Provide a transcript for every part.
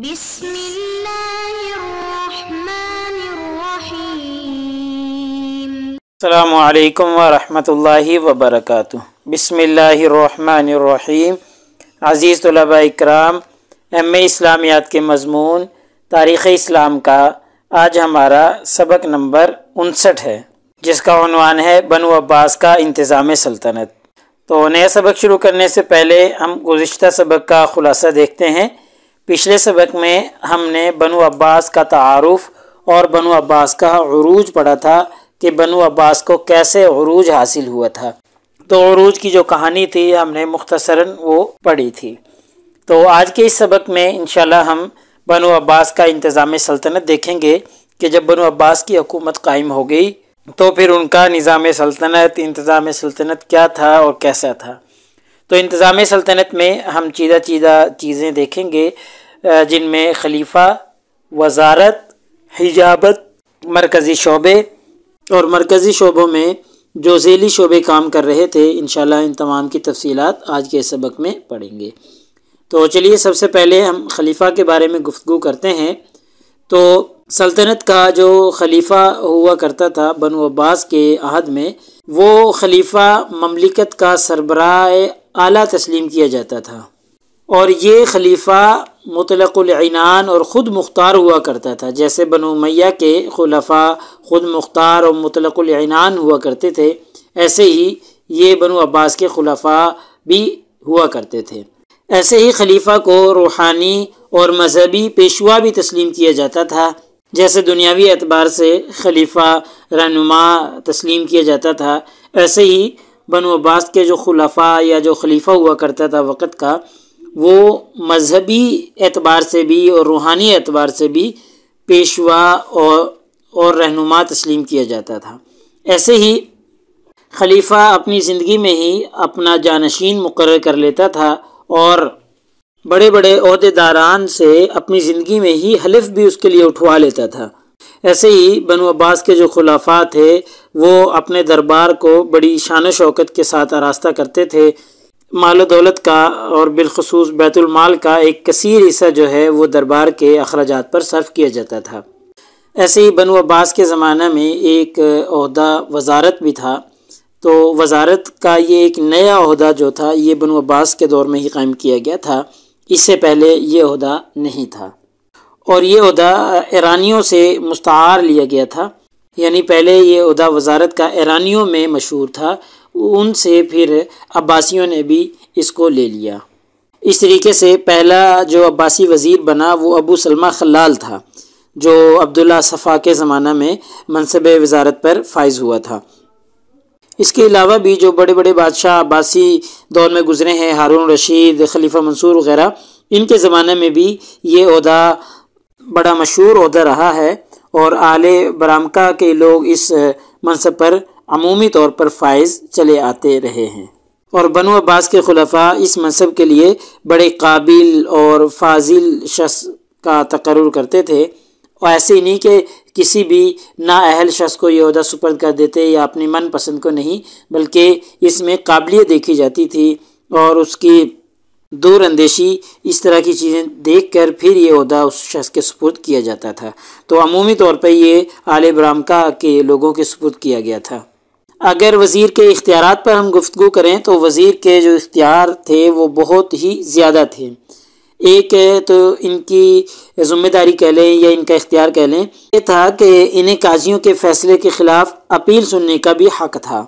بسم اللہ الرحمن الرحیم السلام علیکم ورحمۃ اللہ وبرکاتہ بسم اللہ الرحمن الرحیم عزیز طلباء اکرام ایم اسلامیات کے مضمون تاریخ اسلام کا آج ہمارا سبق نمبر انسٹھ ہے جس کا عنوان ہے بنو عباس کا انتظام سلطنت تو نیا سبق شروع کرنے سے پہلے ہم گزشتہ سبق کا خلاصہ دیکھتے ہیں پچھلے سبق میں ہم نے بنو عباس کا تعارف اور بنو عباس کا عروج پڑھا تھا کہ بنو عباس کو کیسے عروج حاصل ہوا تھا تو عروج کی جو کہانی تھی ہم نے مختصراً وہ پڑھی تھی تو آج کے اس سبق میں انشاءاللہ ہم بنو عباس کا انتظام سلطنت دیکھیں گے کہ جب بنو عباس کی حکومت قائم ہو گئی تو پھر ان کا نظام سلطنت انتظام سلطنت کیا تھا اور کیسا تھا تو انتظام سلطنت میں ہم چیزہ چیدہ چیزیں دیکھیں گے جن میں خلیفہ وزارت حجابت مرکزی شعبے اور مرکزی شعبوں میں جو ذیلی شعبے کام کر رہے تھے انشاءاللہ ان تمام کی تفصیلات آج کے سبق میں پڑھیں گے تو چلیے سب سے پہلے ہم خلیفہ کے بارے میں گفتگو کرتے ہیں تو سلطنت کا جو خلیفہ ہوا کرتا تھا بنو عباس کے عہد میں وہ خلیفہ مملکت کا سربراہ اعلیٰ تسلیم کیا جاتا تھا اور یہ خلیفہ مطلق العنان اور خود مختار ہوا کرتا تھا جیسے بنو میہ کے خلفاء خود مختار اور مطلق العینان ہوا کرتے تھے ایسے ہی یہ بنو عباس کے خلفاء بھی ہوا کرتے تھے ایسے ہی خلیفہ کو روحانی اور مذہبی پیشوا بھی تسلیم کیا جاتا تھا جیسے دنیاوی اعتبار سے خلیفہ رہنما تسلیم کیا جاتا تھا ایسے ہی بنو عباس کے جو خلفاء یا جو خلیفہ ہوا کرتا تھا وقت کا وہ مذہبی اعتبار سے بھی اور روحانی اعتبار سے بھی پیشوا اور اور رہنما تسلیم کیا جاتا تھا ایسے ہی خلیفہ اپنی زندگی میں ہی اپنا جانشین مقرر کر لیتا تھا اور بڑے بڑے عہدے داران سے اپنی زندگی میں ہی حلف بھی اس کے لیے اٹھوا لیتا تھا ایسے ہی بنو عباس کے جو خلافات تھے وہ اپنے دربار کو بڑی شان و شوکت کے ساتھ آراستہ کرتے تھے مال و دولت کا اور بالخصوص بیت المال کا ایک کثیر حصہ جو ہے وہ دربار کے اخراجات پر صرف کیا جاتا تھا ایسے ہی بنو عباس کے زمانہ میں ایک عہدہ وزارت بھی تھا تو وزارت کا یہ ایک نیا عہدہ جو تھا یہ بنو عباس کے دور میں ہی قائم کیا گیا تھا اس سے پہلے یہ عہدہ نہیں تھا اور یہ عہدہ ایرانیوں سے مستعار لیا گیا تھا یعنی پہلے یہ عہدہ وزارت کا ایرانیوں میں مشہور تھا ان سے پھر عباسیوں نے بھی اس کو لے لیا اس طریقے سے پہلا جو عباسی وزیر بنا وہ ابو سلمہ خلال تھا جو عبداللہ صفا کے زمانہ میں منصب وزارت پر فائز ہوا تھا اس کے علاوہ بھی جو بڑے بڑے بادشاہ عباسی دور میں گزرے ہیں ہارون رشید خلیفہ منصور وغیرہ ان کے زمانے میں بھی یہ عہدہ بڑا مشہور عہدہ رہا ہے اور اعلی برامکا کے لوگ اس منصب پر عمومی طور پر فائز چلے آتے رہے ہیں اور بنو عباس کے خلفاء اس مذہب کے لیے بڑے قابل اور فاضل شخص کا تقرر کرتے تھے اور ایسے ہی نہیں کہ کسی بھی نااہل شخص کو یہ عہدہ سپرد کر دیتے یا اپنی من پسند کو نہیں بلکہ اس میں قابلیت دیکھی جاتی تھی اور اس کی دور اندیشی اس طرح کی چیزیں دیکھ کر پھر یہ عہدہ اس شخص کے سپرد کیا جاتا تھا تو عمومی طور پہ یہ آل برامکا کے لوگوں کے سپرد کیا گیا تھا اگر وزیر کے اختیارات پر ہم گفتگو کریں تو وزیر کے جو اختیار تھے وہ بہت ہی زیادہ تھے ایک ہے تو ان کی ذمہ داری کہہ لیں یا ان کا اختیار کہہ لیں یہ تھا کہ انہیں قاضیوں کے فیصلے کے خلاف اپیل سننے کا بھی حق تھا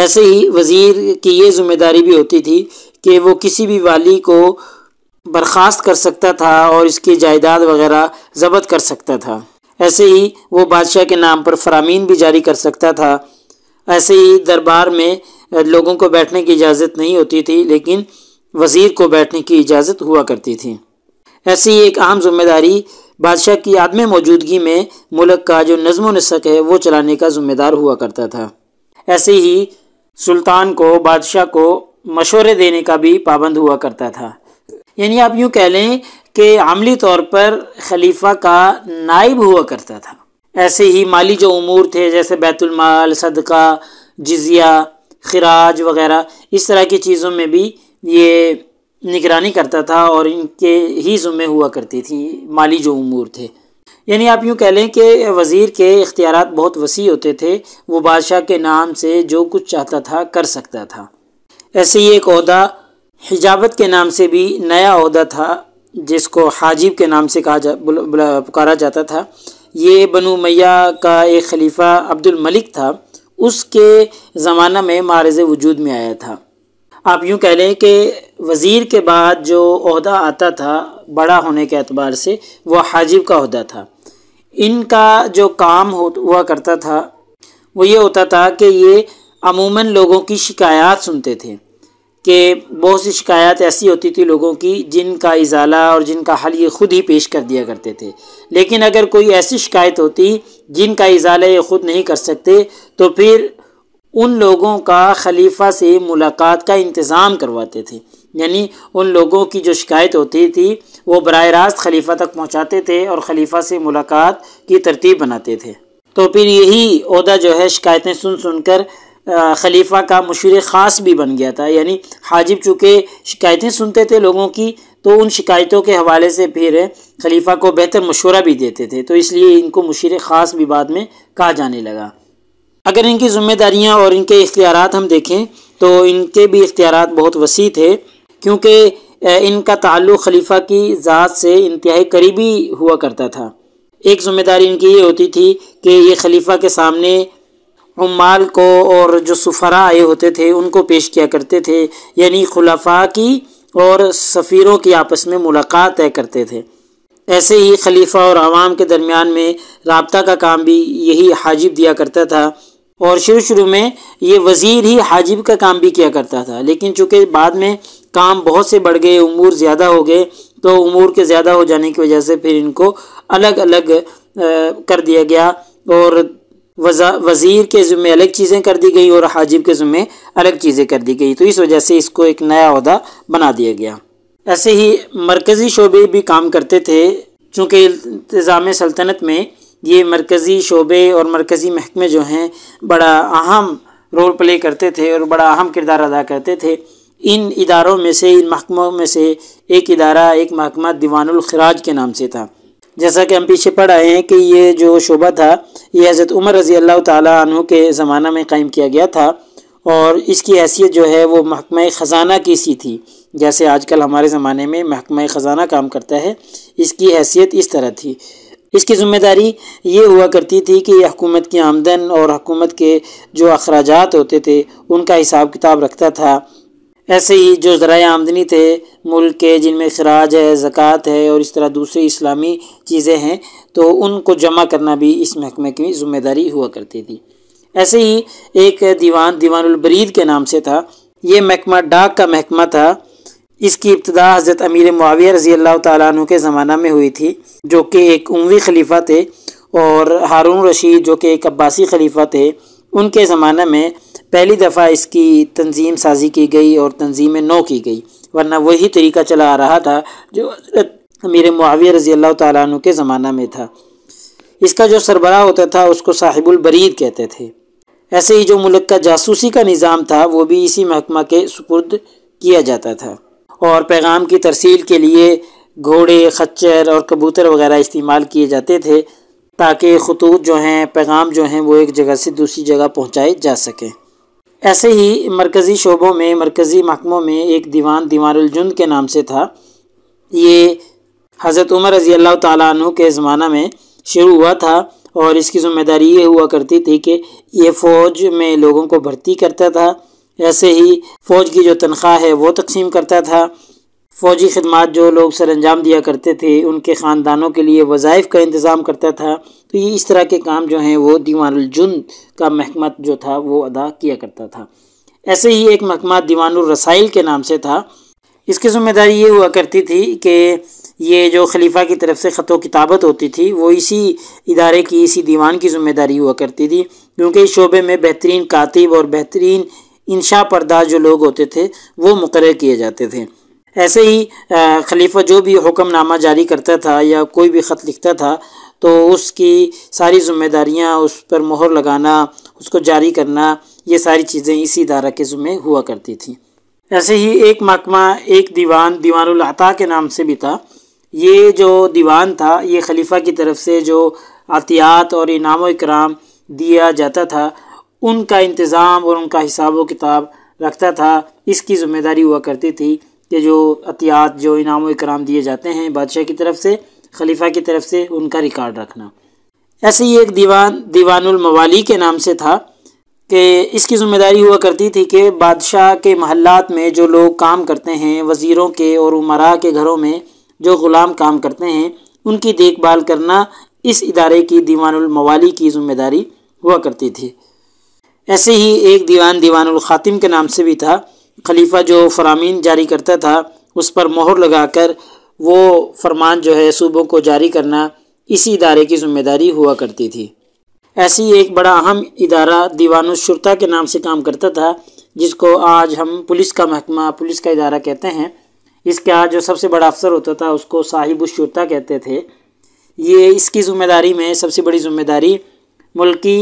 ایسے ہی وزیر کی یہ ذمہ داری بھی ہوتی تھی کہ وہ کسی بھی والی کو برخاست کر سکتا تھا اور اس کی جائیداد وغیرہ ضبط کر سکتا تھا ایسے ہی وہ بادشاہ کے نام پر فرامین بھی جاری کر سکتا تھا ایسے ہی دربار میں لوگوں کو بیٹھنے کی اجازت نہیں ہوتی تھی لیکن وزیر کو بیٹھنے کی اجازت ہوا کرتی تھی ایسی ایک اہم ذمہ داری بادشاہ کی عدم موجودگی میں ملک کا جو نظم و نسق ہے وہ چلانے کا ذمہ دار ہوا کرتا تھا ایسے ہی سلطان کو بادشاہ کو مشورے دینے کا بھی پابند ہوا کرتا تھا یعنی آپ یوں کہہ لیں کہ عملی طور پر خلیفہ کا نائب ہوا کرتا تھا ایسے ہی مالی جو امور تھے جیسے بیت المال صدقہ جزیہ خراج وغیرہ اس طرح کی چیزوں میں بھی یہ نگرانی کرتا تھا اور ان کے ہی ذمے ہوا کرتی تھی مالی جو امور تھے یعنی آپ یوں کہہ لیں کہ وزیر کے اختیارات بہت وسیع ہوتے تھے وہ بادشاہ کے نام سے جو کچھ چاہتا تھا کر سکتا تھا ایسے ہی ایک عہدہ حجابت کے نام سے بھی نیا عہدہ تھا جس کو حاجب کے نام سے کہا جا پکارا جاتا تھا یہ بنو میاں کا ایک خلیفہ عبد الملک تھا اس کے زمانہ میں معرض وجود میں آیا تھا آپ یوں کہہ لیں کہ وزیر کے بعد جو عہدہ آتا تھا بڑا ہونے کے اعتبار سے وہ حاجب کا عہدہ تھا ان کا جو کام ہوا کرتا تھا وہ یہ ہوتا تھا کہ یہ عموماً لوگوں کی شکایات سنتے تھے کہ بہت سی شکایات ایسی ہوتی تھی لوگوں کی جن کا ازالہ اور جن کا حل یہ خود ہی پیش کر دیا کرتے تھے لیکن اگر کوئی ایسی شکایت ہوتی جن کا ازالہ یہ خود نہیں کر سکتے تو پھر ان لوگوں کا خلیفہ سے ملاقات کا انتظام کرواتے تھے یعنی ان لوگوں کی جو شکایت ہوتی تھی وہ براہ راست خلیفہ تک پہنچاتے تھے اور خلیفہ سے ملاقات کی ترتیب بناتے تھے تو پھر یہی عہدہ جو ہے شکایتیں سن سن کر خلیفہ کا مشیر خاص بھی بن گیا تھا یعنی حاجب چونکہ شکایتیں سنتے تھے لوگوں کی تو ان شکایتوں کے حوالے سے پھر خلیفہ کو بہتر مشورہ بھی دیتے تھے تو اس لیے ان کو مشیر خاص بھی بعد میں کہا جانے لگا اگر ان کی ذمہ داریاں اور ان کے اختیارات ہم دیکھیں تو ان کے بھی اختیارات بہت وسیع تھے کیونکہ ان کا تعلق خلیفہ کی ذات سے انتہائی قریبی ہوا کرتا تھا ایک ذمہ داری ان کی یہ ہوتی تھی کہ یہ خلیفہ کے سامنے عمال کو اور جو سفرا آئے ہوتے تھے ان کو پیش کیا کرتے تھے یعنی خلفاء کی اور سفیروں کی آپس میں ملاقات طے کرتے تھے ایسے ہی خلیفہ اور عوام کے درمیان میں رابطہ کا کام بھی یہی حاجب دیا کرتا تھا اور شروع شروع میں یہ وزیر ہی حاجب کا کام بھی کیا کرتا تھا لیکن چونکہ بعد میں کام بہت سے بڑھ گئے امور زیادہ ہو گئے تو امور کے زیادہ ہو جانے کی وجہ سے پھر ان کو الگ الگ کر دیا گیا اور وزیر کے ذمے الگ چیزیں کر دی گئی اور حاجب کے ذمہ الگ چیزیں کر دی گئی تو اس وجہ سے اس کو ایک نیا عہدہ بنا دیا گیا ایسے ہی مرکزی شعبے بھی کام کرتے تھے چونکہ التظام سلطنت میں یہ مرکزی شعبے اور مرکزی محکمے جو ہیں بڑا اہم رول پلے کرتے تھے اور بڑا اہم کردار ادا کرتے تھے ان اداروں میں سے ان محکموں میں سے ایک ادارہ ایک محکمہ دیوان الخراج کے نام سے تھا جیسا کہ ہم پیچھے پڑھ آئے ہیں کہ یہ جو شعبہ تھا یہ حضرت عمر رضی اللہ تعالیٰ عنہ کے زمانہ میں قائم کیا گیا تھا اور اس کی حیثیت جو ہے وہ محکمہ خزانہ کی سی تھی جیسے آج کل ہمارے زمانے میں محکمہ خزانہ کام کرتا ہے اس کی حیثیت اس طرح تھی اس کی ذمہ داری یہ ہوا کرتی تھی کہ یہ حکومت کی آمدن اور حکومت کے جو اخراجات ہوتے تھے ان کا حساب کتاب رکھتا تھا ایسے ہی جو ذرائع آمدنی تھے ملک کے جن میں خراج ہے زکوٰۃ ہے اور اس طرح دوسری اسلامی چیزیں ہیں تو ان کو جمع کرنا بھی اس محکمے کی ذمہ داری ہوا کرتی تھی ایسے ہی ایک دیوان دیوان البرید کے نام سے تھا یہ محکمہ ڈاک کا محکمہ تھا اس کی ابتدا حضرت امیر معاویہ رضی اللہ تعالیٰ عنہ کے زمانہ میں ہوئی تھی جو کہ ایک عموی خلیفہ تھے اور ہارون رشید جو کہ ایک عباسی خلیفہ تھے ان کے زمانہ میں پہلی دفعہ اس کی تنظیم سازی کی گئی اور تنظیم نو کی گئی ورنہ وہی طریقہ چلا آ رہا تھا جو امیر معاویہ رضی اللہ تعالیٰ عنہ کے زمانہ میں تھا اس کا جو سربراہ ہوتا تھا اس کو صاحب البرید کہتے تھے ایسے ہی جو ملک کا جاسوسی کا نظام تھا وہ بھی اسی محکمہ کے سپرد کیا جاتا تھا اور پیغام کی ترسیل کے لیے گھوڑے خچر اور کبوتر وغیرہ استعمال کیے جاتے تھے تاکہ خطوط جو ہیں پیغام جو ہیں وہ ایک جگہ سے دوسری جگہ پہنچائے جا سکیں ایسے ہی مرکزی شعبوں میں مرکزی محکموں میں ایک دیوان دیوار الجند کے نام سے تھا یہ حضرت عمر رضی اللہ تعالیٰ عنہ کے زمانہ میں شروع ہوا تھا اور اس کی ذمہ داری یہ ہوا کرتی تھی کہ یہ فوج میں لوگوں کو بھرتی کرتا تھا ایسے ہی فوج کی جو تنخواہ ہے وہ تقسیم کرتا تھا فوجی خدمات جو لوگ سر انجام دیا کرتے تھے ان کے خاندانوں کے لیے وظائف کا انتظام کرتا تھا تو یہ اس طرح کے کام جو ہیں وہ دیوان الجند کا محکمہ جو تھا وہ ادا کیا کرتا تھا ایسے ہی ایک محکمہ دیوان الرسائل کے نام سے تھا اس کی ذمہ داری یہ ہوا کرتی تھی کہ یہ جو خلیفہ کی طرف سے خط و کتابت ہوتی تھی وہ اسی ادارے کی اسی دیوان کی ذمہ داری ہوا کرتی تھی کیونکہ اس شعبے میں بہترین کاتب اور بہترین انشا پردہ جو لوگ ہوتے تھے وہ مقرر کیے جاتے تھے ایسے ہی خلیفہ جو بھی حکم نامہ جاری کرتا تھا یا کوئی بھی خط لکھتا تھا تو اس کی ساری ذمہ داریاں اس پر مہر لگانا اس کو جاری کرنا یہ ساری چیزیں اسی ادارہ کے ذمہ ہوا کرتی تھیں ایسے ہی ایک محکمہ ایک دیوان دیوان العطا کے نام سے بھی تھا یہ جو دیوان تھا یہ خلیفہ کی طرف سے جو عطیات اور انعام و اکرام دیا جاتا تھا ان کا انتظام اور ان کا حساب و کتاب رکھتا تھا اس کی ذمہ داری ہوا کرتی تھی کہ جو عطیات جو انعام و اکرام دیے جاتے ہیں بادشاہ کی طرف سے خلیفہ کی طرف سے ان کا ریکارڈ رکھنا ایسے ہی ایک دیوان دیوان الموالی کے نام سے تھا کہ اس کی ذمہ داری ہوا کرتی تھی کہ بادشاہ کے محلات میں جو لوگ کام کرتے ہیں وزیروں کے اور عمرا کے گھروں میں جو غلام کام کرتے ہیں ان کی دیکھ بھال کرنا اس ادارے کی دیوان الموالی کی ذمہ داری ہوا کرتی تھی ایسے ہی ایک دیوان دیوان الخاتم کے نام سے بھی تھا خلیفہ جو فرامین جاری کرتا تھا اس پر مہر لگا کر وہ فرمان جو ہے صوبوں کو جاری کرنا اسی ادارے کی ذمہ داری ہوا کرتی تھی ایسی ایک بڑا اہم ادارہ دیوان الشرطہ کے نام سے کام کرتا تھا جس کو آج ہم پولیس کا محکمہ پولیس کا ادارہ کہتے ہیں اس کے آج جو سب سے بڑا افسر ہوتا تھا اس کو صاحب الشرطہ کہتے تھے یہ اس کی ذمہ داری میں سب سے بڑی ذمہ داری ملکی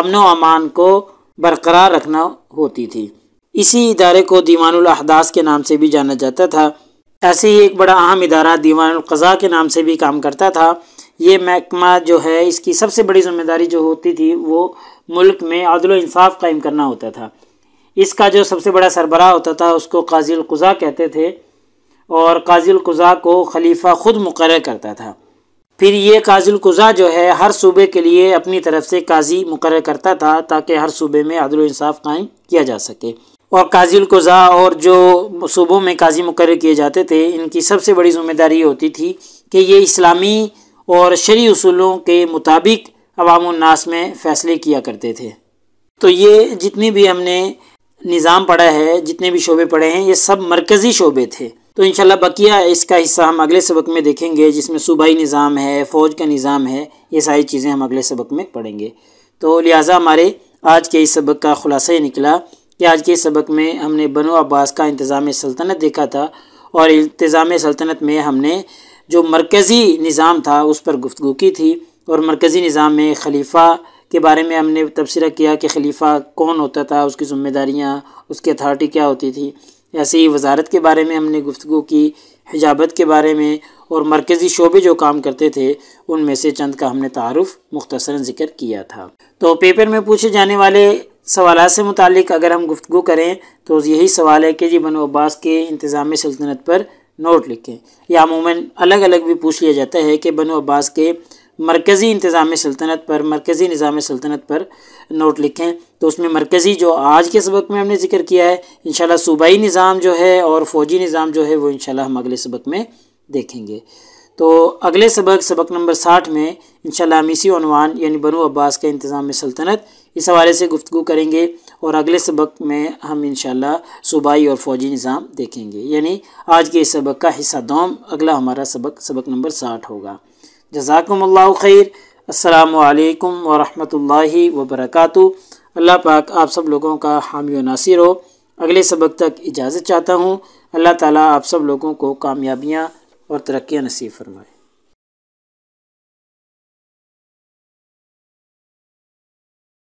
امن و امان کو برقرار رکھنا ہوتی تھی اسی ادارے کو دیوان الاحداث کے نام سے بھی جانا جاتا تھا ایسے ہی ایک بڑا اہم ادارہ دیوان القضاء کے نام سے بھی کام کرتا تھا یہ محکمہ جو ہے اس کی سب سے بڑی ذمہ داری جو ہوتی تھی وہ ملک میں عدل و انصاف قائم کرنا ہوتا تھا اس کا جو سب سے بڑا سربراہ ہوتا تھا اس کو قاضی القضاء کہتے تھے اور قاضی القضاء کو خلیفہ خود مقرر کرتا تھا پھر یہ قاضی القضاء جو ہے ہر صوبے کے لیے اپنی طرف سے قاضی مقرر کرتا تھا تاکہ ہر صوبے میں عدل و انصاف قائم کیا جا سکے اور قاضی القضاء اور جو صوبوں میں قاضی مقرر کیے جاتے تھے ان کی سب سے بڑی ذمہ داری ہوتی تھی کہ یہ اسلامی اور شرعی اصولوں کے مطابق عوام الناس میں فیصلے کیا کرتے تھے تو یہ جتنی بھی ہم نے نظام پڑھا ہے جتنے بھی شعبے پڑھے ہیں یہ سب مرکزی شعبے تھے تو انشاءاللہ بقیہ اس کا حصہ ہم اگلے سبق میں دیکھیں گے جس میں صوبائی نظام ہے فوج کا نظام ہے یہ ساری چیزیں ہم اگلے سبق میں پڑھیں گے تو لہٰذا ہمارے آج کے اس سبق کا خلاصہ یہ نکلا کہ آج کے سبق میں ہم نے بنو عباس کا انتظام سلطنت دیکھا تھا اور انتظام سلطنت میں ہم نے جو مرکزی نظام تھا اس پر گفتگو کی تھی اور مرکزی نظام میں خلیفہ کے بارے میں ہم نے تبصرہ کیا کہ خلیفہ کون ہوتا تھا اس کی ذمہ داریاں اس کی اتھارٹی کیا ہوتی تھی ایسے ہی وزارت کے بارے میں ہم نے گفتگو کی حجابت کے بارے میں اور مرکزی شعبے جو کام کرتے تھے ان میں سے چند کا ہم نے تعارف مختصراً ذکر کیا تھا تو پیپر میں پوچھے جانے والے سوالات سے متعلق اگر ہم گفتگو کریں تو یہی سوال ہے کہ جی بنو عباس کے انتظام سلطنت پر نوٹ لکھیں یا عموماً الگ الگ بھی پوچھ لیا جاتا ہے کہ بنو عباس کے مرکزی انتظام سلطنت پر مرکزی نظام سلطنت پر نوٹ لکھیں تو اس میں مرکزی جو آج کے سبق میں ہم نے ذکر کیا ہے انشاءاللہ صوبائی نظام جو ہے اور فوجی نظام جو ہے وہ انشاءاللہ ہم اگلے سبق میں دیکھیں گے تو اگلے سبق سبق نمبر ساٹھ میں انشاءاللہ ہم اسی عنوان یعنی بنو عباس کا انتظام سلطنت اس حوالے سے گفتگو کریں گے اور اگلے سبق میں ہم انشاءاللہ صوبائی اور فوجی نظام دیکھیں گے یعنی آج کے اس سبق کا حصہ دوم اگلا ہمارا سبق سبق نمبر ساٹھ ہوگا جزاکم اللہ خیر السلام علیکم ورحمۃ اللہ وبرکاتہ اللہ پاک آپ سب لوگوں کا حامی و ناصر ہو اگلے سبق تک اجازت چاہتا ہوں اللہ تعالیٰ آپ سب لوگوں کو کامیابیاں اور ترقیاں نصیب فرمائے